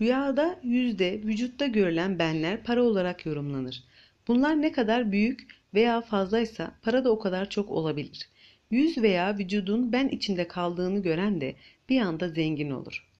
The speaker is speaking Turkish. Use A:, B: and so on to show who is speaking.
A: Rüyada yüzde, vücutta görülen benler para olarak yorumlanır. Bunlar ne kadar büyük veya fazlaysa para da o kadar çok olabilir. Yüz veya vücudun ben içinde kaldığını gören de bir anda zengin olur.